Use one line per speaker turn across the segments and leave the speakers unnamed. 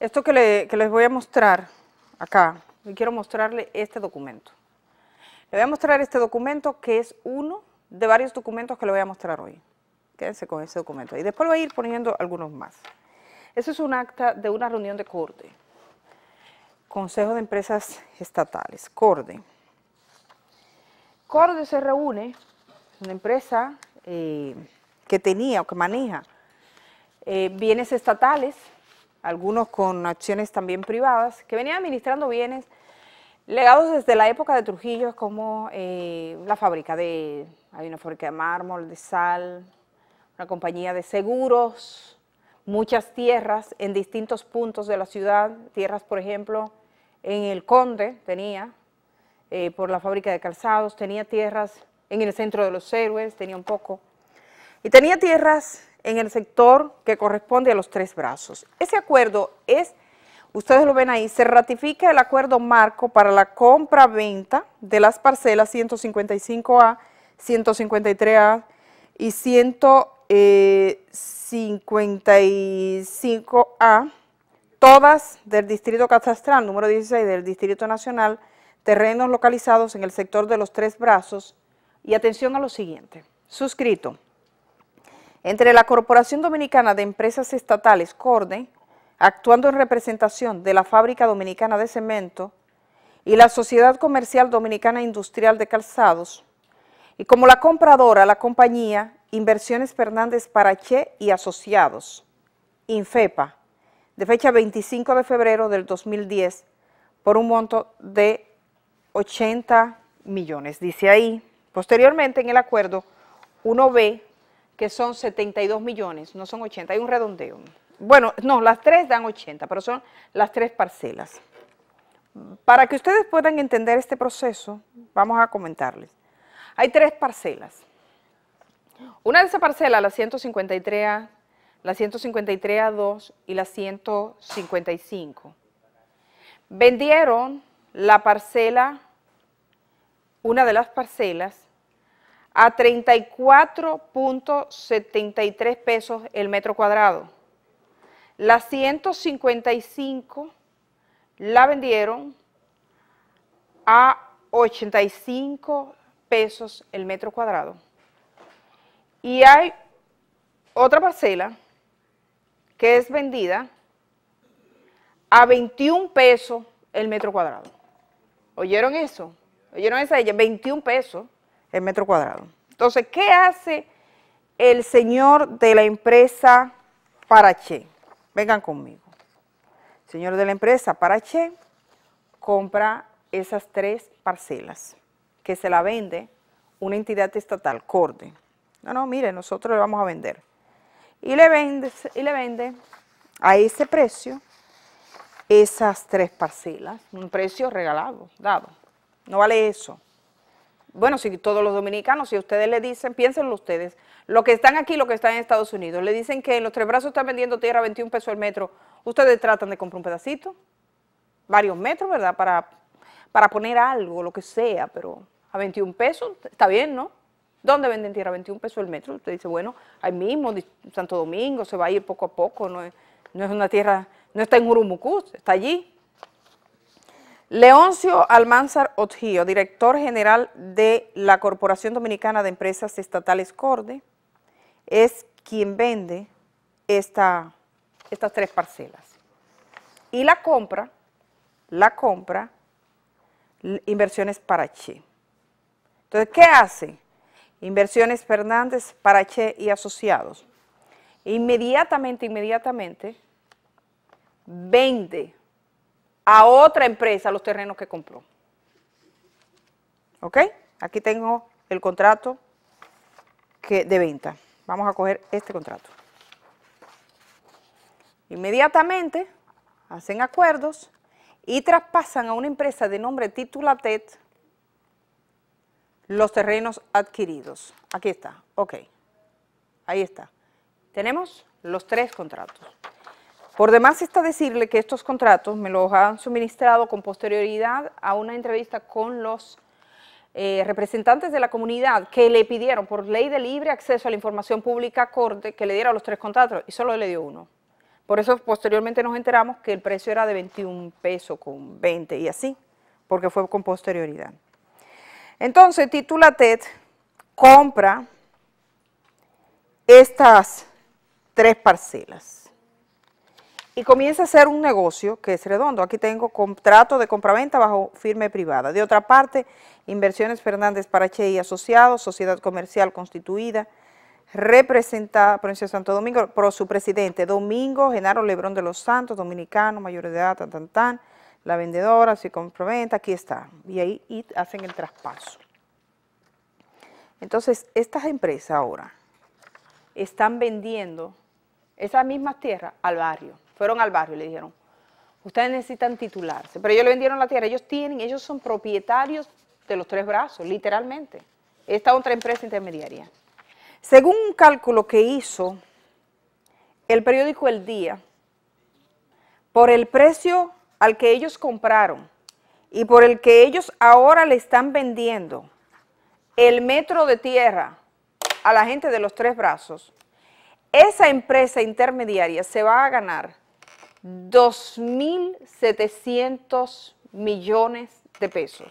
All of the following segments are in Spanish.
Esto que, les voy a mostrar acá, y quiero mostrarle este documento. Le voy a mostrar este documento que es uno de varios documentos que le voy a mostrar hoy. Quédense con ese documento. Y después voy a ir poniendo algunos más. Eso es un acta de una reunión de CORDE, Consejo de Empresas Estatales, CORDE. CORDE se reúne, una empresa eh, que tenía o que maneja eh, bienes estatales, algunos con acciones también privadas, que venían administrando bienes legados desde la época de Trujillo, como eh, la fábrica de, hay una fábrica de mármol, de sal, una compañía de seguros, muchas tierras en distintos puntos de la ciudad, tierras por ejemplo en el Conde tenía, eh, por la fábrica de calzados, tenía tierras en el centro de los héroes, tenía un poco, y tenía tierras en el sector que corresponde a los tres brazos. Ese acuerdo es, ustedes lo ven ahí, se ratifica el acuerdo marco para la compra-venta de las parcelas 155A, 153A y 155A, eh, todas del Distrito Catastral número 16 del Distrito Nacional, terrenos localizados en el sector de los Tres Brazos, y atención a lo siguiente, suscrito entre la Corporación Dominicana de Empresas Estatales, CORDE, actuando en representación de la Fábrica Dominicana de Cemento y la Sociedad Comercial Dominicana Industrial de Calzados, y como la compradora, la compañía Inversiones Fernández Parache y Asociados, INFEPA, de fecha 25 de febrero del 2010, por un monto de 80 millones. Dice ahí, posteriormente en el acuerdo, uno ve que son 72 millones, no son 80, hay un redondeo. Bueno, no, las tres dan 80, pero son las tres parcelas. Para que ustedes puedan entender este proceso, vamos a comentarles. Hay tres parcelas. Una de esas parcelas, la 153A, la 153A2 y la 155. Vendieron la parcela, una de las parcelas, a 34.73 pesos el metro cuadrado. La 155 la vendieron a 85 pesos el metro cuadrado. Y hay otra parcela que es vendida a 21 pesos el metro cuadrado. ¿Oyeron eso? ¿Oyeron esa ella? 21 pesos el metro cuadrado. Entonces, ¿qué hace el señor de la empresa Parache? Vengan conmigo. El señor de la empresa Parache compra esas tres parcelas que se la vende una entidad estatal, Corte. No, no, mire, nosotros le vamos a vender. Y le vende, y le vende a ese precio esas tres parcelas, un precio regalado, dado. No vale eso bueno, si todos los dominicanos, si ustedes le dicen, piénsenlo ustedes, lo que están aquí, lo que están en Estados Unidos, le dicen que en los tres brazos están vendiendo tierra a 21 pesos el metro, ustedes tratan de comprar un pedacito, varios metros, ¿verdad?, para, para poner algo, lo que sea, pero a 21 pesos está bien, ¿no? ¿Dónde venden tierra a 21 pesos el metro? Usted dice, bueno, ahí mismo, Santo Domingo, se va a ir poco a poco, no es, no es una tierra, no está en Urumucú, está allí, Leoncio Almanzar Otgío, director general de la Corporación Dominicana de Empresas Estatales CORDE, es quien vende estas tres parcelas. Y la compra, la compra, Inversiones Parache. Entonces, ¿qué hace? Inversiones Fernández, Parache y Asociados. Inmediatamente, inmediatamente, vende a otra empresa los terrenos que compró. ¿Ok? Aquí tengo el contrato de venta. Vamos a coger este contrato. Inmediatamente hacen acuerdos y traspasan a una empresa de nombre Titulatet los terrenos adquiridos. Aquí está, ok. Ahí está. Tenemos los tres contratos. Por demás está decirle que estos contratos me los han suministrado con posterioridad a una entrevista con los eh, representantes de la comunidad que le pidieron por ley de libre acceso a la información pública corte que le diera los tres contratos y solo le dio uno. Por eso posteriormente nos enteramos que el precio era de 21 pesos con 20 y así, porque fue con posterioridad. Entonces titula TED, compra estas tres parcelas y comienza a ser un negocio que es redondo. Aquí tengo contrato de compraventa bajo firme privada. De otra parte, Inversiones Fernández Parache y Asociados, Sociedad Comercial Constituida, representada Provincia Santo Domingo, por su presidente, Domingo Genaro Lebrón de los Santos, dominicano, mayor de edad, tan, tan, tan, la vendedora, si compraventa, aquí está. Y ahí hacen el traspaso. Entonces, estas empresas ahora están vendiendo esas mismas tierras al barrio. Fueron al barrio y le dijeron, ustedes necesitan titularse, pero ellos le vendieron la tierra, ellos tienen, ellos son propietarios de los tres brazos, literalmente. Esta otra empresa intermediaria. Según un cálculo que hizo el periódico El Día, por el precio al que ellos compraron y por el que ellos ahora le están vendiendo el metro de tierra a la gente de los tres brazos, esa empresa intermediaria se va a ganar 2.700 millones de pesos.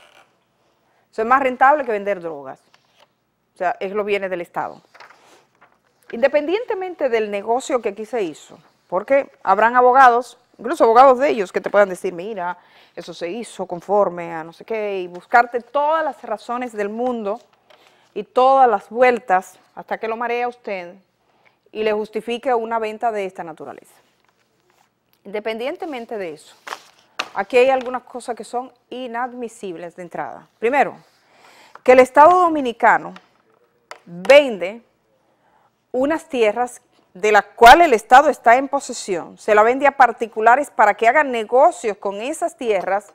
Eso es más rentable que vender drogas. O sea, es lo viene del Estado. Independientemente del negocio que aquí se hizo, porque habrán abogados, incluso abogados de ellos, que te puedan decir, mira, eso se hizo conforme a no sé qué, y buscarte todas las razones del mundo y todas las vueltas hasta que lo marea usted y le justifique una venta de esta naturaleza. Independientemente de eso, aquí hay algunas cosas que son inadmisibles de entrada. Primero, que el Estado Dominicano vende unas tierras de las cuales el Estado está en posesión, se la vende a particulares para que hagan negocios con esas tierras,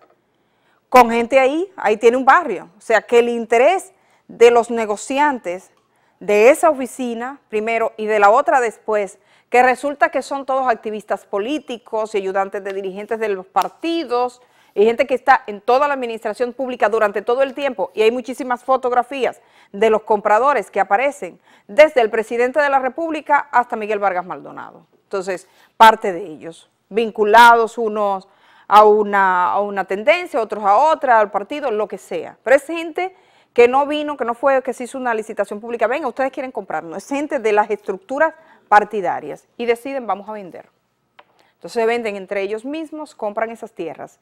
con gente ahí, ahí tiene un barrio. O sea que el interés de los negociantes de esa oficina primero y de la otra después que resulta que son todos activistas políticos y ayudantes de dirigentes de los partidos, y gente que está en toda la administración pública durante todo el tiempo, y hay muchísimas fotografías de los compradores que aparecen, desde el presidente de la República hasta Miguel Vargas Maldonado. Entonces, parte de ellos, vinculados unos a una, a una tendencia, otros a otra, al partido, lo que sea. Pero es gente que no vino, que no fue, que se hizo una licitación pública. Venga, ustedes quieren No Es gente de las estructuras partidarias y deciden vamos a vender. Entonces venden entre ellos mismos, compran esas tierras.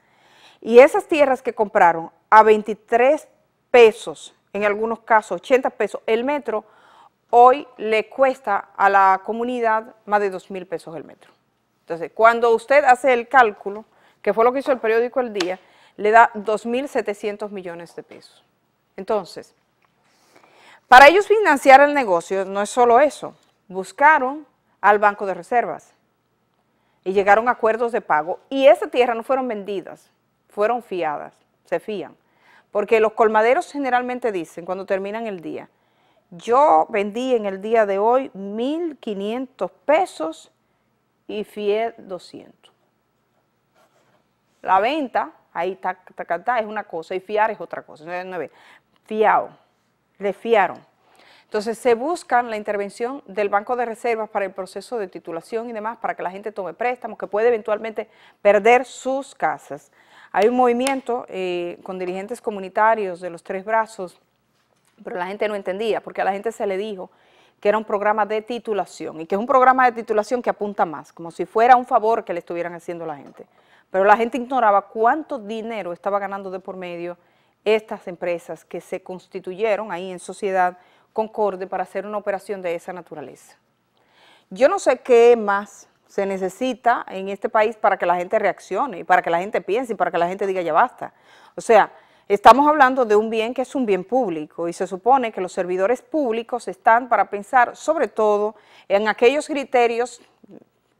Y esas tierras que compraron a 23 pesos, en algunos casos 80 pesos el metro, hoy le cuesta a la comunidad más de 2 mil pesos el metro. Entonces, cuando usted hace el cálculo, que fue lo que hizo el periódico El Día, le da 2.700 millones de pesos. Entonces, para ellos financiar el negocio no es solo eso, buscaron al Banco de Reservas y llegaron a acuerdos de pago y esa tierra no fueron vendidas, fueron fiadas, se fían. Porque los colmaderos generalmente dicen cuando terminan el día, yo vendí en el día de hoy 1.500 pesos y fié 200. La venta ahí está, es una cosa y fiar es otra cosa. Entonces, nueve, fiado, le fiaron. Entonces se busca la intervención del Banco de Reservas para el proceso de titulación y demás, para que la gente tome préstamos, que puede eventualmente perder sus casas. Hay un movimiento eh, con dirigentes comunitarios de los tres brazos, pero la gente no entendía, porque a la gente se le dijo que era un programa de titulación y que es un programa de titulación que apunta más, como si fuera un favor que le estuvieran haciendo la gente. Pero la gente ignoraba cuánto dinero estaba ganando de por medio estas empresas que se constituyeron ahí en sociedad concorde para hacer una operación de esa naturaleza. Yo no sé qué más se necesita en este país para que la gente reaccione y para que la gente piense y para que la gente diga ya basta. O sea, estamos hablando de un bien que es un bien público y se supone que los servidores públicos están para pensar sobre todo en aquellos criterios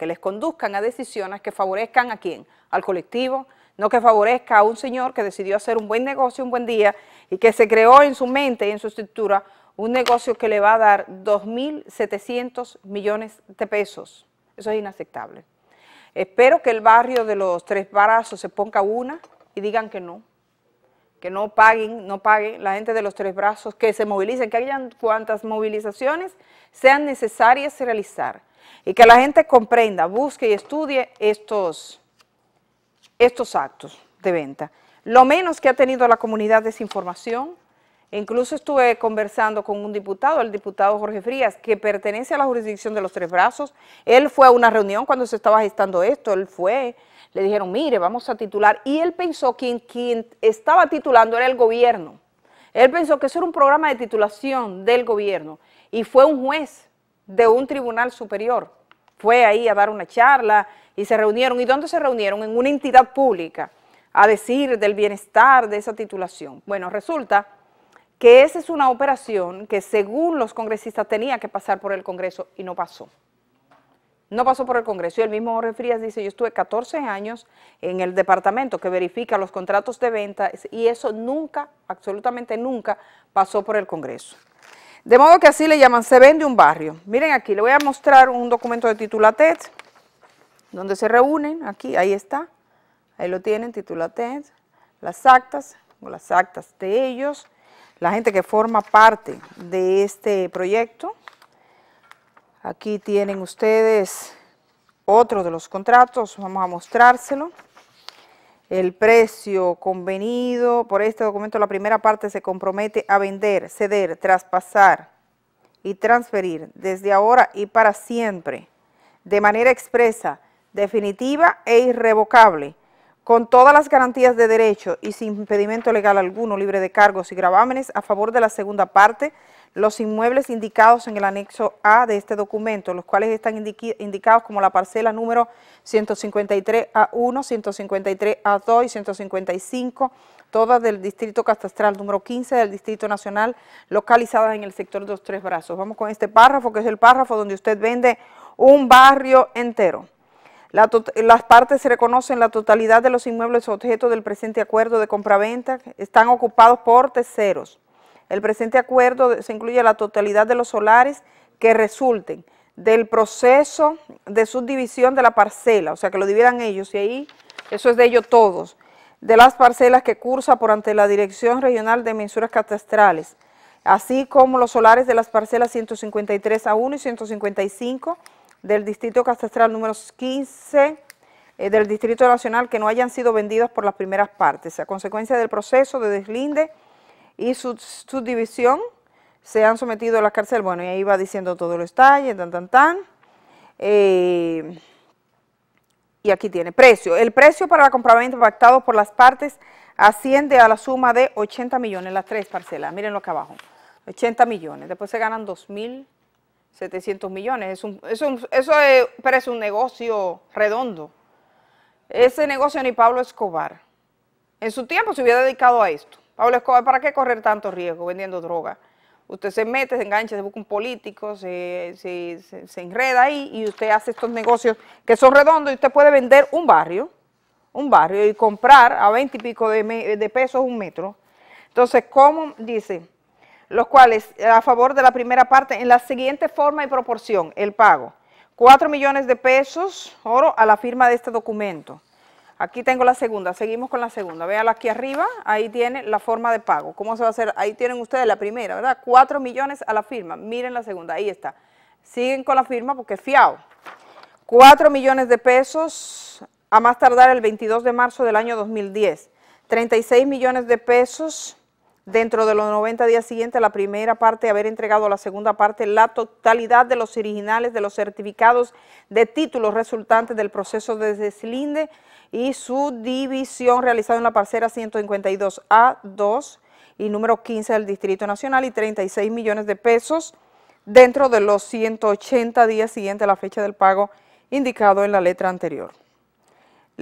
que les conduzcan a decisiones que favorezcan a quién, al colectivo, no que favorezca a un señor que decidió hacer un buen negocio un buen día y que se creó en su mente y en su estructura un negocio que le va a dar 2.700 millones de pesos. Eso es inaceptable. Espero que el barrio de los Tres Brazos se ponga una y digan que no, que no paguen, no paguen la gente de los Tres Brazos, que se movilicen, que hayan cuantas movilizaciones sean necesarias realizar y que la gente comprenda, busque y estudie estos, estos actos de venta. Lo menos que ha tenido la comunidad es información. Incluso estuve conversando con un diputado, el diputado Jorge Frías, que pertenece a la jurisdicción de los Tres Brazos. Él fue a una reunión cuando se estaba gestando esto, él fue, le dijeron, mire, vamos a titular. Y él pensó que quien estaba titulando era el gobierno. Él pensó que eso era un programa de titulación del gobierno. Y fue un juez de un tribunal superior. Fue ahí a dar una charla y se reunieron. ¿Y dónde se reunieron? En una entidad pública a decir del bienestar de esa titulación. Bueno, resulta que esa es una operación que según los congresistas tenía que pasar por el Congreso y no pasó. No pasó por el Congreso y el mismo Jorge Frías dice, yo estuve 14 años en el departamento que verifica los contratos de venta y eso nunca, absolutamente nunca, pasó por el Congreso. De modo que así le llaman, se vende un barrio. Miren aquí, le voy a mostrar un documento de titulatet, donde se reúnen, aquí, ahí está, ahí lo tienen, titulatet, las actas, o las actas de ellos, la gente que forma parte de este proyecto. Aquí tienen ustedes otro de los contratos, vamos a mostrárselo. El precio convenido por este documento, la primera parte se compromete a vender, ceder, traspasar y transferir desde ahora y para siempre, de manera expresa, definitiva e irrevocable, con todas las garantías de derecho y sin impedimento legal alguno, libre de cargos y gravámenes, a favor de la segunda parte, los inmuebles indicados en el anexo A de este documento, los cuales están indicados como la parcela número 153A1, 153A2 y 155, todas del distrito catastral número 15 del Distrito Nacional, localizadas en el sector de los Tres Brazos. Vamos con este párrafo, que es el párrafo donde usted vende un barrio entero. las partes reconocen la totalidad de los inmuebles objeto del presente acuerdo de compraventa, están ocupados por terceros. El presente acuerdo se incluye la totalidad de los solares que resulten del proceso de subdivisión de la parcela, o sea, que lo dividan ellos, y ahí eso es de ellos todos, de las parcelas que cursa por ante la Dirección Regional de Mensuras Catastrales, así como los solares de las parcelas 153 a 1 y 155 del Distrito Catastral número 15 eh, del Distrito Nacional que no hayan sido vendidas por las primeras partes, a consecuencia del proceso de deslinde y su subdivisión se han sometido a la cárcel. Bueno, y ahí va diciendo todos los detalles, tan, tan, tan. Eh, y aquí tiene precio. El precio para la compraventa pactado por las partes asciende a la suma de 80 millones, las tres parcelas, miren lo acá abajo, 80 millones, después se ganan 2.700 millones, eso es, pero es un negocio redondo, ese negocio ni Pablo Escobar, en su tiempo se hubiera dedicado a esto, Pablo ¿para qué correr tanto riesgo vendiendo droga? Usted se mete, se engancha, se busca un político, se, se, enreda ahí y usted hace estos negocios que son redondos y usted puede vender un barrio, un barrio y comprar a 20 y pico de, de pesos un metro. Entonces, ¿cómo dice? Los cuales, a favor de la primera parte, en la siguiente forma y proporción, el pago. 4 millones de pesos oro a la firma de este documento. Aquí tengo la segunda, seguimos con la segunda. Veanla aquí arriba, ahí tiene la forma de pago. ¿Cómo se va a hacer? Ahí tienen ustedes la primera, ¿verdad? 4 millones a la firma. Miren la segunda, ahí está. Siguen con la firma porque fiao. 4 millones de pesos a más tardar el 22 de marzo del año 2010. 36 millones de pesos dentro de los 90 días siguientes la primera parte, haber entregado a la segunda parte la totalidad de los originales de los certificados de títulos resultantes del proceso de deslinde y su división realizada en la parcera 152A2 y número 15 del Distrito Nacional y 36 millones de pesos dentro de los 180 días siguientes a la fecha del pago indicado en la letra anterior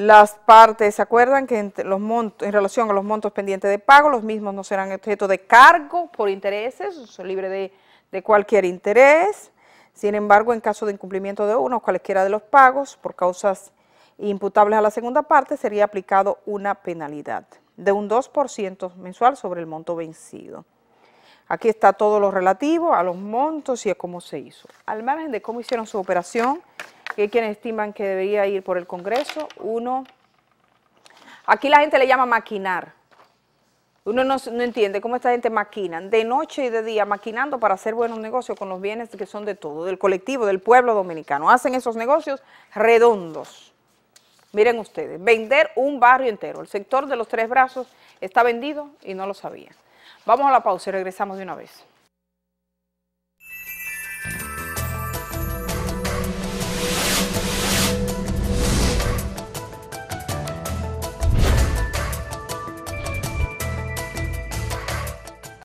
las partes se acuerdan que en, los montos, en relación a los montos pendientes de pago, los mismos no serán objeto de cargo por intereses, son libres de, de, cualquier interés. Sin embargo, en caso de incumplimiento de uno o cualquiera de los pagos por causas imputables a la segunda parte, sería aplicado una penalidad de un 2% mensual sobre el monto vencido. Aquí está todo lo relativo a los montos y a cómo se hizo. Al margen de cómo hicieron su operación, que hay quienes estiman que debería ir por el Congreso. Uno, aquí la gente le llama maquinar. Uno no, no, entiende cómo esta gente maquina, de noche y de día, maquinando para hacer buenos negocios con los bienes que son de todo, del colectivo, del pueblo dominicano. Hacen esos negocios redondos. Miren ustedes, vender un barrio entero. El sector de los tres brazos está vendido y no lo sabía Vamos a la pausa y regresamos de una vez.